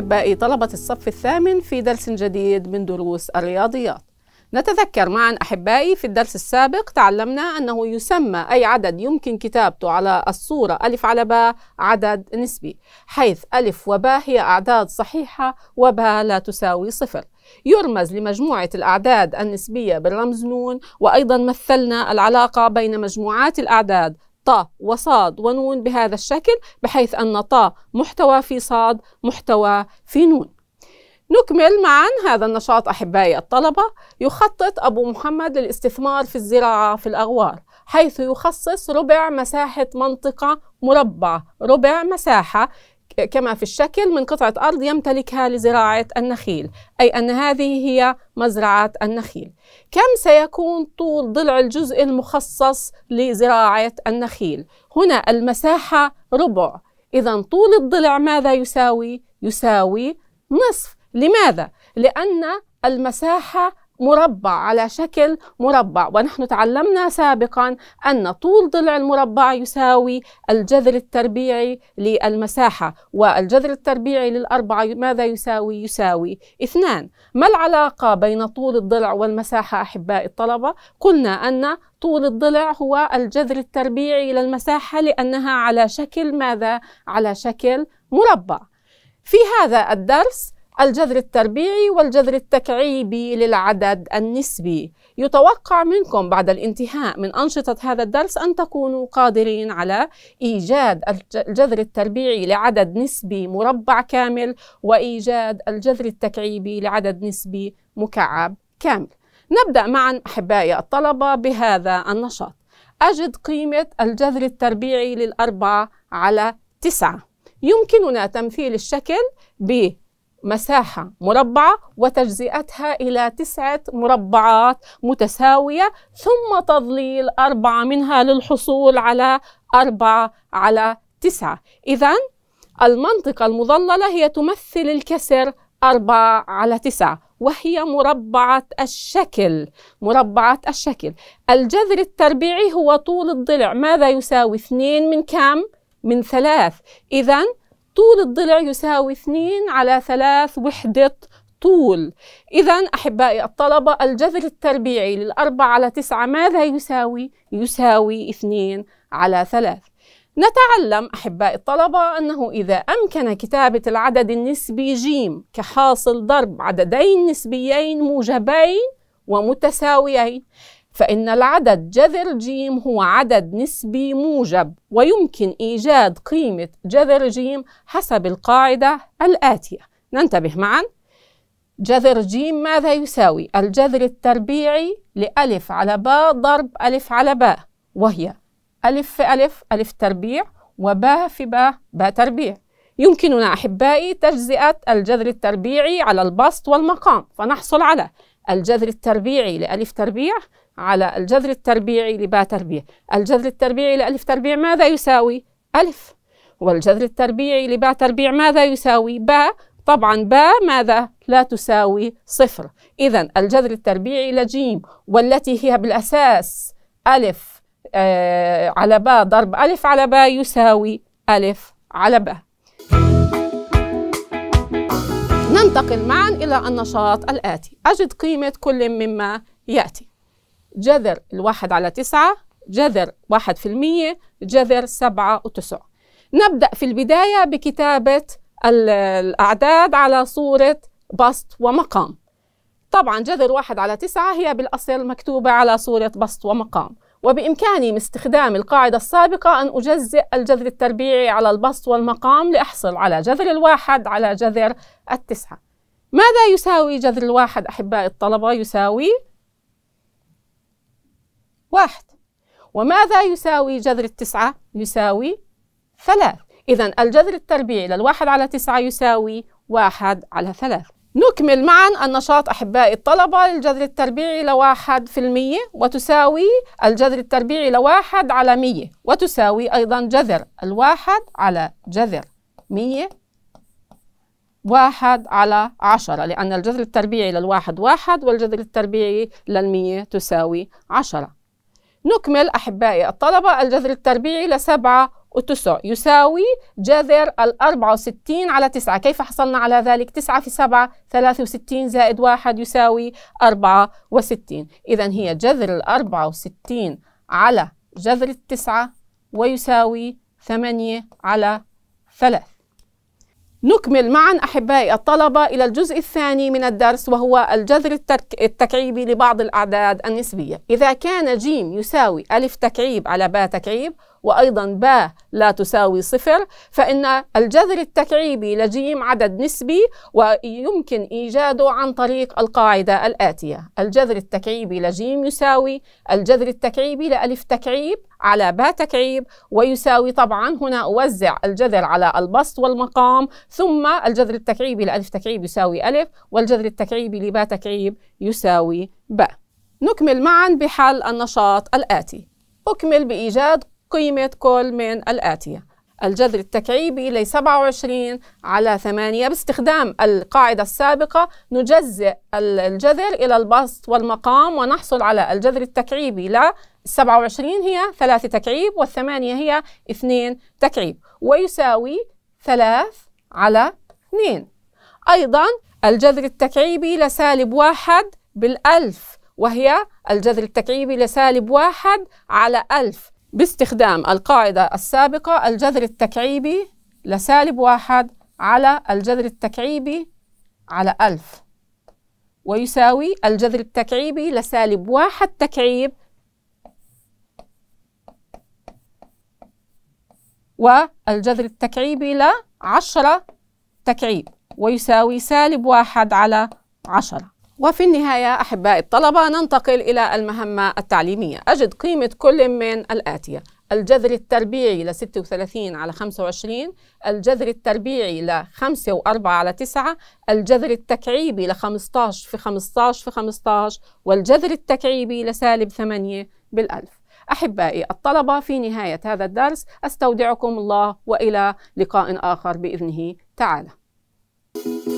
أحبائي طلبة الصف الثامن في درس جديد من دروس الرياضيات نتذكر معا أحبائي في الدرس السابق تعلمنا أنه يسمى أي عدد يمكن كتابته على الصورة ألف على باء عدد نسبي حيث ألف وباء هي أعداد صحيحة وباء لا تساوي صفر يرمز لمجموعة الأعداد النسبية بالرمز نون وأيضا مثلنا العلاقة بين مجموعات الأعداد ط وصاد ونون بهذا الشكل بحيث أن طا محتوى في صاد محتوى في نون نكمل معا هذا النشاط أحبائي الطلبة يخطط أبو محمد للاستثمار في الزراعة في الأغوار حيث يخصص ربع مساحة منطقة مربع ربع مساحة كما في الشكل من قطعة أرض يمتلكها لزراعة النخيل أي أن هذه هي مزرعة النخيل كم سيكون طول ضلع الجزء المخصص لزراعة النخيل؟ هنا المساحة ربع إذا طول الضلع ماذا يساوي؟ يساوي نصف لماذا؟ لأن المساحة مربع على شكل مربع ونحن تعلمنا سابقا أن طول ضلع المربع يساوي الجذر التربيعي للمساحة والجذر التربيعي للأربعة ماذا يساوي؟ يساوي اثنان ما العلاقة بين طول الضلع والمساحة أحباء الطلبة؟ قلنا أن طول الضلع هو الجذر التربيعي للمساحة لأنها على شكل ماذا؟ على شكل مربع في هذا الدرس الجذر التربيعي والجذر التكعيبي للعدد النسبي يتوقع منكم بعد الانتهاء من أنشطة هذا الدرس أن تكونوا قادرين على إيجاد الجذر التربيعي لعدد نسبي مربع كامل وإيجاد الجذر التكعيبي لعدد نسبي مكعب كامل نبدأ معا أحبائي الطلبة بهذا النشاط أجد قيمة الجذر التربيعي للأربعة على تسعة يمكننا تمثيل الشكل ب مساحة مربعة وتجزئتها إلى تسعة مربعات متساوية ثم تضليل أربعة منها للحصول على أربعة على تسعة إذا المنطقة المضللة هي تمثل الكسر أربعة على تسعة وهي مربعة الشكل مربعة الشكل الجذر التربيعي هو طول الضلع ماذا يساوي اثنين من كم؟ من ثلاث إذا طول الضلع يساوي 2 على 3 وحدة طول إذا أحبائي الطلبة الجذر التربيعي للأربعة على تسعة ماذا يساوي؟ يساوي 2 على 3 نتعلم أحبائي الطلبة أنه إذا أمكن كتابة العدد النسبي ج كحاصل ضرب عددين نسبيين موجبين ومتساويين فإن العدد جذر جيم هو عدد نسبي موجب ويمكن إيجاد قيمة جذر جيم حسب القاعدة الآتية ننتبه معا جذر جيم ماذا يساوي؟ الجذر التربيعي لألف على باء ضرب ألف على باء وهي ألف في ألف ألف تربيع وباء في باء باء تربيع يمكننا أحبائي تجزئة الجذر التربيعي على البسط والمقام فنحصل على الجذر التربيعي لألف تربيع على الجذر التربيعي لباء تربيع الجذر التربيعي لألف تربيع ماذا يساوي؟ ألف والجذر التربيعي لباء تربيع ماذا يساوي؟ باء طبعا باء ماذا؟ لا تساوي صفر إذا الجذر التربيعي لجيم والتي هي بالأساس ألف آه على باء ضرب ألف على باء يساوي ألف على باء ننتقل معا إلى النشاط الآتي أجد قيمة كل مما يأتي جذر الواحد على تسعة جذر واحد في المية جذر سبعة وتسعة نبدأ في البداية بكتابة الأعداد على صورة بسط ومقام طبعا جذر واحد على تسعة هي بالأصل مكتوبة على صورة بسط ومقام وبإمكاني من استخدام القاعدة السابقة أن أجزئ الجذر التربيعي على البسط والمقام لأحصل على جذر الواحد على جذر التسعة ماذا يساوي جذر الواحد أحباء الطلبة يساوي واحد وماذا يساوي جذر التسعة يساوي ثلاث إذا الجذر التربيعي للواحد على تسعة يساوي واحد على ثلاث نكمل معا النشاط أحبائي الطلبة للجذر التربيعي لواحد في المية وتساوي الجذر التربيعي لواحد على مية وتساوي أيضا جذر الواحد على جذر مية واحد على عشرة لأن الجذر التربيعي للواحد واحد والجذر التربيعي للمية تساوي عشرة نكمل أحبائي الطلبة الجذر التربيعي لسبعة أتسع يساوي جذر ال 64 على 9 كيف حصلنا على ذلك 9 في 7 63 زائد 1 يساوي 64 إذا هي جذر ال 64 على جذر التسعة ويساوي 8 على 3 نكمل معا أحبائي الطلبة إلى الجزء الثاني من الدرس وهو الجذر التك... التكعيبي لبعض الأعداد النسبية إذا كان جيم يساوي ألف تكعيب على باء تكعيب وأيضا باء لا تساوي صفر فإن الجذر التكعيبي لجيم عدد نسبي ويمكن إيجاده عن طريق القاعدة الآتية الجذر التكعيبي لجيم يساوي الجذر التكعيبي لألف تكعيب على باء تكعيب ويساوي طبعا هنا أوزع الجذر على البسط والمقام ثم الجذر التكعيبي لألف تكعيب يساوي ألف والجذر التكعيبي لباء تكعيب يساوي باء نكمل معا بحل النشاط الآتي أكمل بإيجاد قيمة كل من الآتية الجذر التكعيبي ل 27 على 8 باستخدام القاعدة السابقة نجزئ الجذر إلى البسط والمقام ونحصل على الجذر التكعيبي ل 27 هي 3 تكعيب والثمانية هي 2 تكعيب ويساوي 3 على 2 أيضا الجذر التكعيبي لسالب واحد بالألف وهي الجذر التكعيبي لسالب واحد على 1000 باستخدام القاعدة السابقة الجذر التكعيبي لسالب واحد على الجذر التكعيبي على ألف ويساوي الجذر التكعيبي لسالب واحد تكعيب والجذر التكعيبي لعشرة تكعيب ويساوي سالب واحد على عشرة وفي النهاية أحباء الطلبة ننتقل إلى المهمة التعليمية أجد قيمة كل من الآتية الجذر التربيعي ل 36 على 25 الجذر التربيعي ل 5 و4 على 9 الجذر التكعيبي ل 15 في 15 في 15 والجذر التكعيبي لسالب 8 بالألف أحبائي الطلبة في نهاية هذا الدرس أستودعكم الله وإلى لقاء آخر بإذنه تعالى thank you